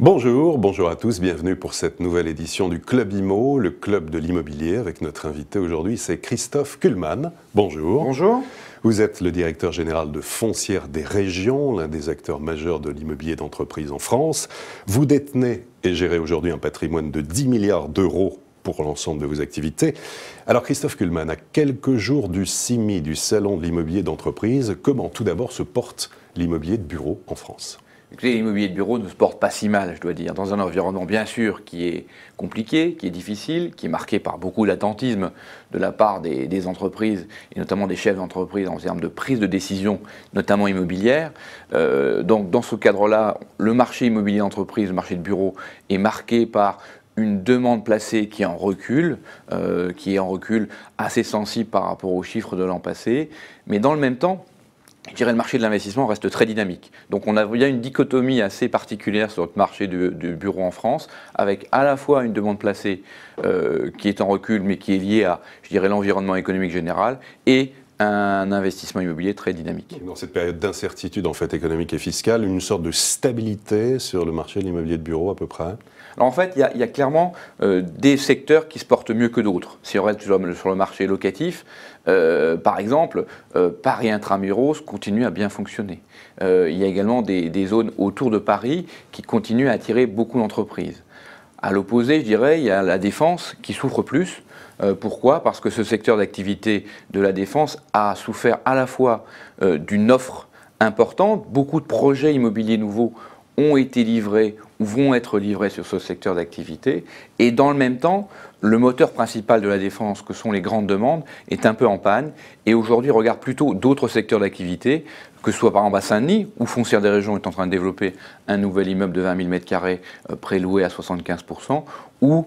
Bonjour, bonjour à tous, bienvenue pour cette nouvelle édition du Club IMO, le club de l'immobilier, avec notre invité aujourd'hui, c'est Christophe Kuhlmann. Bonjour. Bonjour. Vous êtes le directeur général de Foncière des Régions, l'un des acteurs majeurs de l'immobilier d'entreprise en France. Vous détenez et gérez aujourd'hui un patrimoine de 10 milliards d'euros pour l'ensemble de vos activités. Alors Christophe Kuhlmann, à quelques jours du CIMI, du Salon de l'immobilier d'entreprise, comment tout d'abord se porte l'immobilier de bureau en France l'immobilier de bureau ne se porte pas si mal, je dois dire, dans un environnement bien sûr qui est compliqué, qui est difficile, qui est marqué par beaucoup d'attentisme de la part des, entreprises, et notamment des chefs d'entreprise en termes de prise de décision, notamment immobilière. Euh, donc dans ce cadre-là, le marché immobilier d'entreprise, le marché de bureau, est marqué par une demande placée qui est en recul, euh, qui est en recul assez sensible par rapport aux chiffres de l'an passé, mais dans le même temps, je dirais, le marché de l'investissement reste très dynamique. Donc on a, il y a une dichotomie assez particulière sur notre marché du, bureau en France, avec à la fois une demande placée euh, qui est en recul, mais qui est liée à, je dirais, l'environnement économique général, et un investissement immobilier très dynamique. Dans cette période d'incertitude en fait économique et fiscale, une sorte de stabilité sur le marché de l'immobilier de bureau à peu près Alors en fait, il y, a clairement euh, des secteurs qui se portent mieux que d'autres. Si on reste sur, le marché locatif, euh, par exemple, euh, Paris intramuros continue à bien fonctionner. Euh, il y a également des zones autour de Paris qui continuent à attirer beaucoup d'entreprises. À l'opposé, je dirais, il y a la défense qui souffre plus. Euh, pourquoi Parce que ce secteur d'activité de la défense a souffert à la fois euh, d'une offre importante, beaucoup de projets immobiliers nouveaux ont été livrés ou vont être livrés sur ce secteur d'activité. Et dans le même temps, le moteur principal de la défense, que sont les grandes demandes, est un peu en panne et aujourd'hui regarde plutôt d'autres secteurs d'activité, que ce soit par exemple à Saint-Denis, où Foncière des Régions est en train de développer un nouvel immeuble de 20 000 m2 préloué à 75%, ou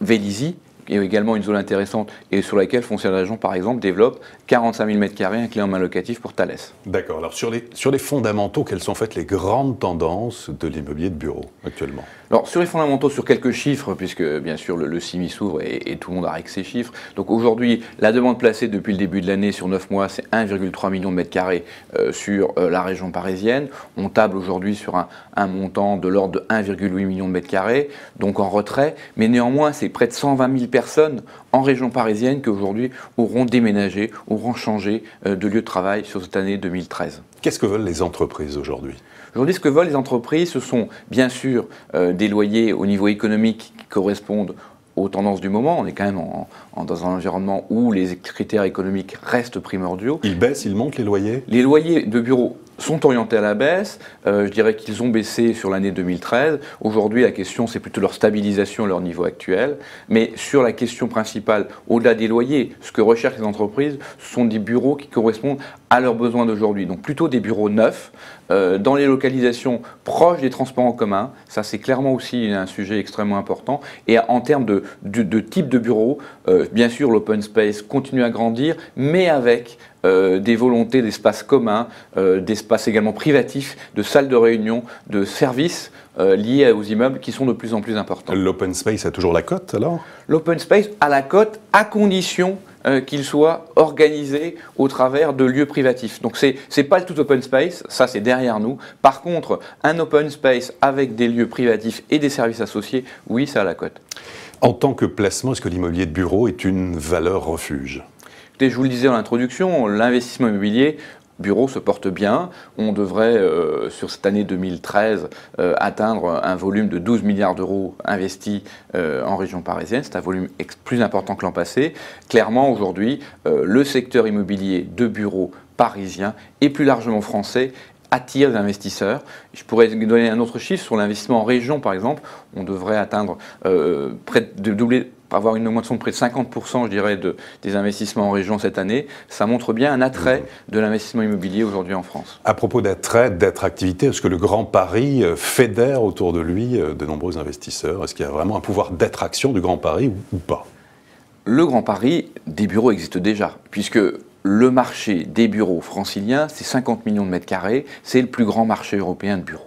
Vélizy, qui est également une zone intéressante et sur laquelle Foncière de Région, par exemple, développe 45 000 m2 un en main locatif pour Thalès. D'accord. Alors, sur les, sur les fondamentaux, quelles sont en fait les grandes tendances de l'immobilier de bureau actuellement Alors, sur les fondamentaux, sur quelques chiffres, puisque bien sûr le, CIMI s'ouvre et, tout le monde a ses chiffres. Donc, aujourd'hui, la demande placée depuis le début de l'année sur 9 mois, c'est 1,3 million de mètres carrés euh, sur euh, la région parisienne. On table aujourd'hui sur un, montant de l'ordre de 1,8 million de mètres carrés, donc en retrait. Mais néanmoins, c'est près de 120 000 personnes en région parisienne qui aujourd'hui auront déménagé, auront changé euh, de lieu de travail sur cette année 2013. Qu'est-ce que veulent les entreprises aujourd'hui Aujourd'hui, ce que veulent les entreprises, ce sont bien sûr euh, des loyers au niveau économique qui correspondent aux tendances du moment. On est quand même dans un environnement où les critères économiques restent primordiaux. Ils baissent, ils montent les loyers Les loyers de bureaux sont orientés à la baisse. Euh, je dirais qu'ils ont baissé sur l'année 2013. Aujourd'hui, la question, c'est plutôt leur stabilisation, leur niveau actuel. Mais sur la question principale, au-delà des loyers, ce que recherchent les entreprises, ce sont des bureaux qui correspondent à leurs besoins d'aujourd'hui. Donc plutôt des bureaux neufs, euh, dans les localisations proches des transports en commun. Ça, c'est clairement aussi un sujet extrêmement important. Et en termes de, de, de type de bureau, euh, bien sûr, l'open space continue à grandir, mais avec euh, des volontés d'espace commun, euh, d'espace d'espaces également privatifs, de salles de réunion, de services euh, liés aux immeubles qui sont de plus en plus importants. L'open space a toujours la cote alors L'open space a la cote à condition qu'il soit organisé au travers de lieux privatifs. Donc c'est n'est pas le tout open space, ça c'est derrière nous. Par contre, un open space avec des lieux privatifs et des services associés, oui, ça a la cote. En tant que placement, est-ce que l'immobilier de bureau est une valeur refuge Écoutez, je vous le disais en introduction, l'investissement immobilier, bureau se porte bien. On devrait, euh, sur cette année 2013, euh, atteindre un volume de 12 milliards d'euros investis euh, en région parisienne. C'est un volume plus important que l'an passé. Clairement, aujourd'hui, le secteur immobilier de bureaux parisien et plus largement français attire les investisseurs. Je pourrais donner un autre chiffre sur l'investissement en région, par exemple. On devrait atteindre près de doubler avoir une augmentation de près de 50%, je dirais, des investissements en région cette année, ça montre bien un attrait mhm. de l'investissement immobilier aujourd'hui en France. À propos d'attrait, d'attractivité, est-ce que le Grand Paris euh, fédère autour de lui euh, de nombreux investisseurs Est-ce qu'il y a vraiment un pouvoir d'attraction du Grand Paris ou pas Le Grand Paris, des bureaux existent déjà, puisque le marché des bureaux franciliens, c'est 50 millions de mètres carrés, c'est le plus grand marché européen de bureaux.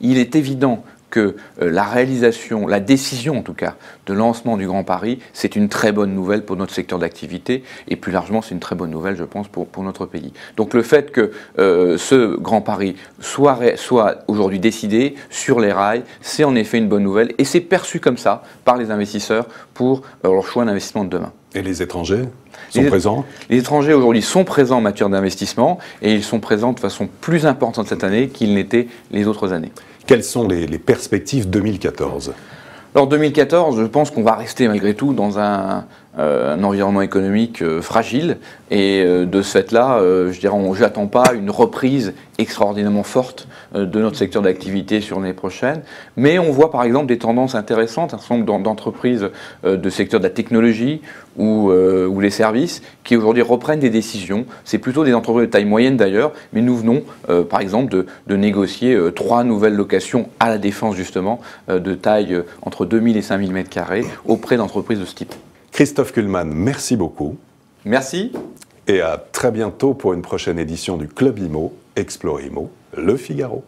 Il est évident que euh, la réalisation, la décision en tout cas, de lancement du Grand Paris, c'est une très bonne nouvelle pour notre secteur d'activité et plus largement, c'est une très bonne nouvelle, je pense, pour, notre pays. Donc le fait que euh, ce Grand Paris soit, soit aujourd'hui décidé sur les rails, c'est en effet une bonne nouvelle et c'est perçu comme ça par les investisseurs pour euh, leur choix d'investissement de demain. Et les étrangers sont présents Les étrangers aujourd'hui sont présents en matière d'investissement et ils sont présents de façon plus importante cette année qu'ils n'étaient les autres années. Quelles sont les perspectives 2014 alors 2014, je pense qu'on va rester malgré tout dans un, euh, un environnement économique euh, fragile. Et euh, de ce fait-là, je dirais, on n'attends pas une reprise extraordinairement forte de notre secteur d'activité sur l'année prochaine. Mais on voit par exemple des tendances intéressantes, un certain nombre d'entreprises de secteur de la technologie ou, ou les services qui aujourd'hui reprennent des décisions. C'est plutôt des entreprises de taille moyenne d'ailleurs, mais nous venons par exemple de, négocier trois nouvelles locations à la défense justement de taille entre 2000 et 5000 m2 auprès d'entreprises de ce type. Christophe Kuhlmann, merci beaucoup. Merci. Et à très bientôt pour une prochaine édition du Club IMO, Explore IMO, Le Figaro.